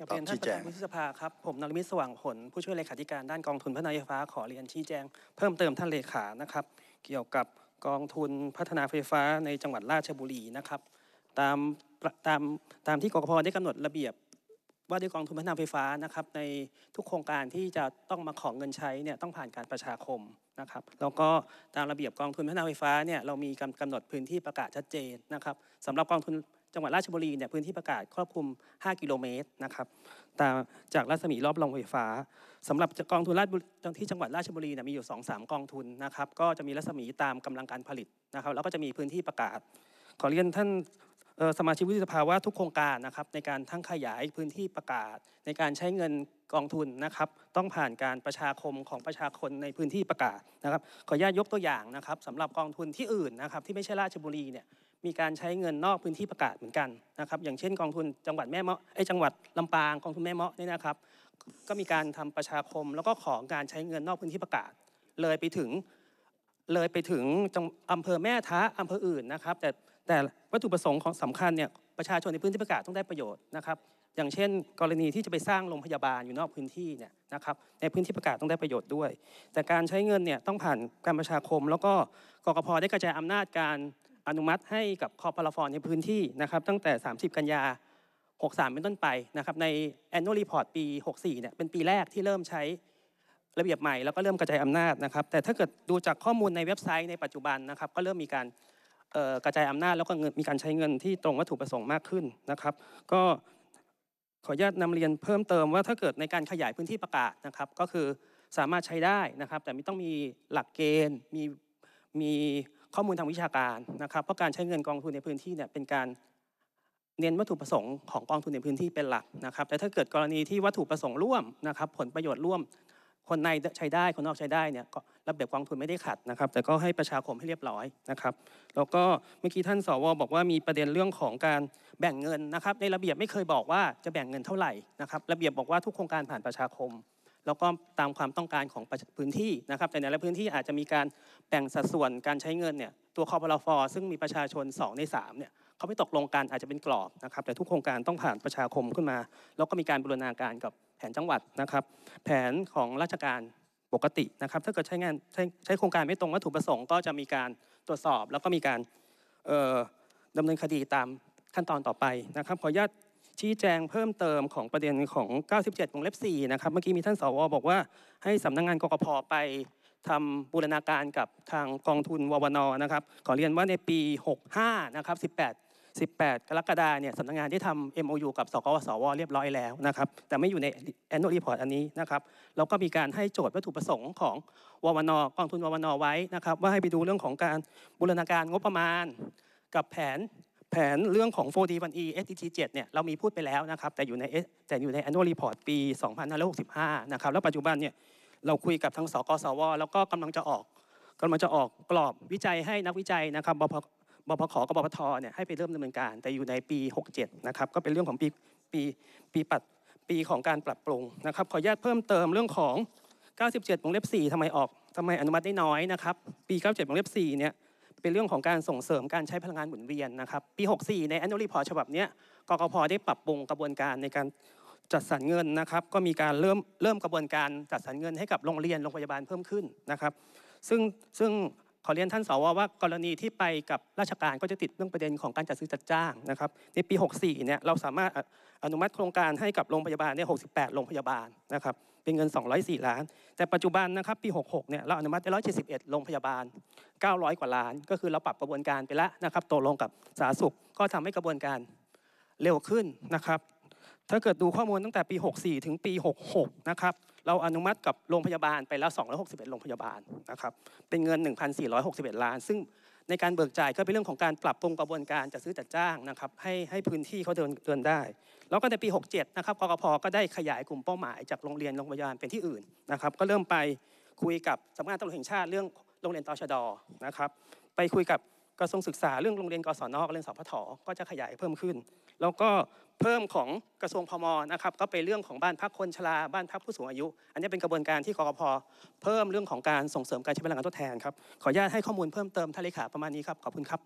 กับเรียนท่านประธานวุฒิสภาครับผมนรมิตสว่างผลผู้ช่วยเลขาธิการด้านกองทุนพัฒนาไฟฟ้าขอเรียนชี้แจงเพิ่มเติมท่านเลขานะครับเกี่ยวกับกองทุนพัฒนาไฟฟ้าในจังหวัดราชบุรีนะครับ ตามตามตามที่กรกพได้กำหนดระเบียบว่าด้วยกองทุนพัฒนาไฟฟ้านะครับในทุกโครงการที่จะต้องมาของเงินใช้เนี่ยต้องผ่านการประชาคมนะครับแล้วก็ตามระเบียบกองทุนพัฒนาไฟฟ้าเนี่ยเรามีกํกำหนดพื้นที่ประกาศชัดเจนนะครับสำหรับกองทุนจังหวัดราชบุรีเนี่ยพื้นที่ประกาศครอบคลุม 5 กิโลเมตรนะครับ แต่จากรัศมีรอบโรงไฟฟ้าสำหรับกองทุนราชที่จังหวัดราชบุรีเนี่ยมีอยู่ 2-3 กองทุนนะครับ ก็จะมีรัศมีตามกำลังการผลิตนะครับ แล้วก็จะมีพื้นที่ประกาศขอเรียนท่านสมาชิกวุฒิสภาว่าทุกโครงการนะครับในการทั้งขยายพื้นที่ประกาศ ในการใช้เงินกองทุนนะครับต้องผ่านการประชาคมของประชาชนในพื้นที่ประกาศนะครับขออนุญาตยกตัวอย่างนะครับสำหรับกองทุนที่อื่นนะครับที่ไม่ใช่ราชบุรีเนี่ยมีการใช้เงินนอกพื้นที่ประกาศเหมือนกันนะครับ อย่างเช่นกองทุนจังหวัดแม่เมาะไอ้จังหวัดลำปางกองทุนแม่เมาะเนี่ยนะครับก็มีการทำประชาคมแล้วก็ของการใช้เงินนอกพื้นที่ประกาศ เลยไปถึงเลยไปถึงอำเภอแม่ท้าอำเภออื่นนะครับ แต่แต่วัตถุประสงค์ของสำคัญเนี่ยประชาชนในพื้นที่ประกาศต้องได้ประโยชน์นะครับอย่างเช่น กรณีที่จะไปสร้างโรงพยาบาลอยู่นอกพื้นที่เนี่ยนะครับในพื้นที่ประกาศต้องได้ประโยชน์ด้วย แต่การใช้เงินเนี่ยต้องผ่านการประชาคม แล้วก็กกพได้กระจายอำนาจการอนุมัติให้กับคอพลฟอ์ในพื้นที่นะครับตั้งแต่ 30 กันยา63เป็นต้นไปนะครับใน annual report ปี 64เนี่ยเป็นปีแรกที่เริ่มใช้ระเบียบใหม่ แล้วก็เริ่มกระจายอำนาจนะครับแต่ถ้าเกิดดูจากข้อมูลในเว็บไซต์ในปัจจุบันนะครับก็เริ่มมีการกระจายอำนาจแล้วก็มีการใช้เงินที่ตรงวัตถุประสงค์มากขึ้นนะครับ ก็ขออนุญาตนำเรียนเพิ่มเติมว่าถ้าเกิดในการขยายพื้นที่ประกาศนะครับ ก็คือสามารถใช้ได้นะครับ แต่ไม่ต้องมีหลักเกณฑ์ มีมีข้อมูลทางวิชาการนะครับ เพราะการใช้เงินกองทุนในพื้นที่เนี่ยเป็นการเน้นวัตถุประสงค์ของกองทุนในพื้นที่เป็นหลักนะครับ แต่ถ้าเกิดกรณีที่วัตถุประสงค์ร่วมนะครับ ผลประโยชน์ร่วมคนในใช้ได้คนนอกใช้ได้เนี่ยระเบียบกองทุนไม่ได้ขัดนะครับแต่ก็ให้ประชาคมให้เรียบร้อยนะครับ แล้วก็เมื่อกี้ท่านสวบอกว่ามีประเด็นเรื่องของการแบ่งเงินนะครับ ในระเบียบไม่เคยบอกว่าจะแบ่งเงินเท่าไหร่นะครับระเบียบบอกว่าทุกโครงการผ่านประชาคม แล้วก็ตามความต้องการของพื้นที่นะครับแต่ในละพื้นที่อาจจะมีการแบ่งสัดส่วนการใช้เงินเนี่ยตัวคอพลฟซึ่งมีประชาชน 2 ใน3เนี่ยเขาไม่ตกลงกันอาจจะเป็นกรอบนะครับแต่ทุกโครงการต้องผ่านประชาคมขึ้นมา แล้วก็มีการบูรณาการกับแผนจังหวัดนะครับแผนของราชการปกตินะครับ ถ้าเกิดใช้งานใช้โครงการไม่ตรงวัตถุประสงค์ก็จะมีการตรวจสอบแล้วก็มีการดำเนินคดีตามขั้นตอนต่อไปนะครับขออนุญาตชี้แจงเพิ่มเติมของประเด็นของ 97วงเล็บ4นะครับเมื่อกี้มีท่านสวบอกว่าให้สำนักงานกกพไปทำบูรณาการกับทางกองทุนววนนะครับขอเรียนว่าในปี 65 นะครับ 18 18กรกฎาเนี่ยสำนักงงานที่ทำ MOU กับสกวสวเรียบร้อยแล้วนะครับแต่ไม่อยู่ใน annual report อันนี้นะครับเราก็มีการให้โจทย์วัตถุประสงค์ของววนกองทุนววนไว้นะครับว่าให้ไปดูเรื่องของการบูรณาการงบประมาณ กับแผนแผนเรื่องของ 4D1E SDG 7เนี่ยเรามีพูดไปแล้วนะครับแต่อยู่ในแต่อยู่ใน annual report ปี2565นะครับแล้วปัจจุบันเนี่ยเราคุยกับทางสกสวแล้วก็กำลังจะออกกำลังจะออกกรอบวิจัยให้นักวิจัยนะครับบพบพขกับบพทเนี่ยให้ไปเริ่มดำเนินการแต่อยู่ในปี 67นะครับก็เป็นเรื่องของปีปีปีปัดปีของการปรับปรุงนะครับขออนุญาตเพิ่มเติมเรื่องของ 97วงเล็บ4ทำไมออกทำไมอนุมัติได้น้อยนะครับปี97วงเล็บ4เนี่ยเป็นเรื่องของการส่งเสริมการใช้พลังงานหมุนเวียนนะครับปี64ใน a n น u a l r e p ฉบับนี้กกพได้ปรับปรุงกระบวนการในการจัดสรรเงินนะครับก็มีการเริ่มเริ่มกระบวนการจัดสรรเงินให้กับโรงเรียนโรงพยาบาลเพิ่มขึ้นนะครับซึ่งซึ่งขอเรียนท่านสวว่า กรณีที่ไปกับราชการก็จะติดเรื่องประเด็นของการจัดซื้อจัดจ้างนะครับ ในปี 64 เนี่ยเราสามารถอนุมัติโครงการให้กับโรงพยาบาลเนี่ย68 โรงพยาบาลนะครับ เป็นเงิน 204 ล้าน แต่ปัจจุบันนะครับปี 66 เนี่ยเราอนุมัติได้ 171 โรงพยาบาล 900 กว่าล้าน ก็คือเราปรับกระบวนการไปแล้วนะครับตกลงกับสาธารณสุข ก็ทำให้กระบวนการเร็วขึ้นนะครับ ถ้าเกิดดูข้อมูลตั้งแต่ปี 64 ถึงปี 66 นะครับเราอนุมัติกับโรงพยาบาลไปแล้ว 261 โรงพยาบาลนะครับ เป็นเงิน 1,461 ล้าน ซึ่งในการเบิกจ่ายก็เป็นเรื่องของการปรับปรุงกระบวนการจัดซื้อจัดจ้างนะครับ ให้ให้พื้นที่เขาเดินเดินได้ แล้วก็ในปี 67 นะครับ กกพ ก็ได้ขยายกลุ่มเป้าหมายจากโรงเรียนโรงพยาบาลเป็นที่อื่นนะครับ ก็เริ่มไปคุยกับสำนักงานตำรวจแห่งชาติเรื่องโรงเรียนตชดนะครับ ไปคุยกับกระทรวงศึกษาเรื่องโรงเรียนกศนกเรื่องสพทก็จะขยายเพิ่มขึ้น แล้วก็เพิ่มของกระทรวงพมนะครับก็เป็นเรื่องของบ้านพักคนชราบ้านพักผู้สูงอายุ อันนี้เป็นกระบวนการที่กรกพเพิ่มเรื่องของการส่งเสริมการใช้พลังงานทดแทนครับขออนุญาตให้ข้อมูลเพิ่มเติมท่านเลขาประมาณนี้ครับขอบคุณครับ